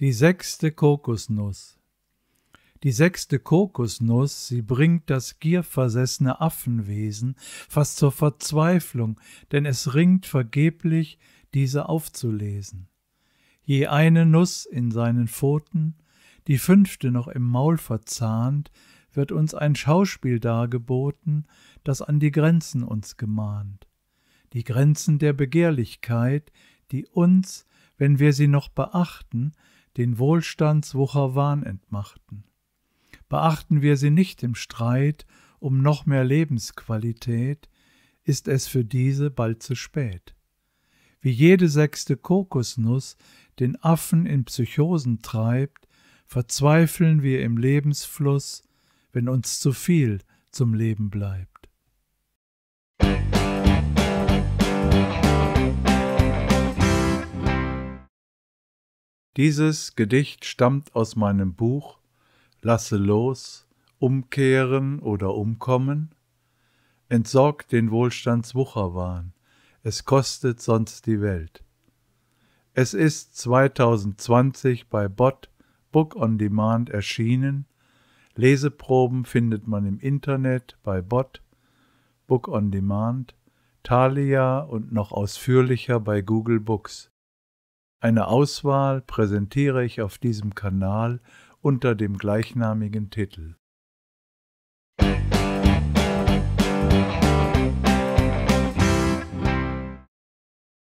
Die sechste Kokosnuss. Die sechste Kokosnuss, sie bringt das gierversessene Affenwesen fast zur Verzweiflung, denn es ringt vergeblich, diese aufzulesen. Je eine Nuss in seinen Pfoten, die fünfte noch im Maul verzahnt, wird uns ein Schauspiel dargeboten, das an die Grenzen uns gemahnt. Die Grenzen der Begehrlichkeit, die uns, wenn wir sie noch beachten, den Wohlstandswucherwahn entmachten. Beachten wir sie nicht im Streit um noch mehr Lebensqualität, ist es für diese bald zu spät. Wie jede sechste Kokosnuss den Affen in Psychosen treibt, verzweifeln wir im Lebensfluss, wenn uns zu viel zum Leben bleibt. Dieses Gedicht stammt aus meinem Buch Lasse los, umkehren oder umkommen. Entsorgt den Wohlstandswucherwahn, es kostet sonst die Welt. Es ist 2020 bei Bot Book on Demand erschienen. Leseproben findet man im Internet bei Bot Book on Demand, Thalia und noch ausführlicher bei Google Books. Eine Auswahl präsentiere ich auf diesem Kanal unter dem gleichnamigen Titel.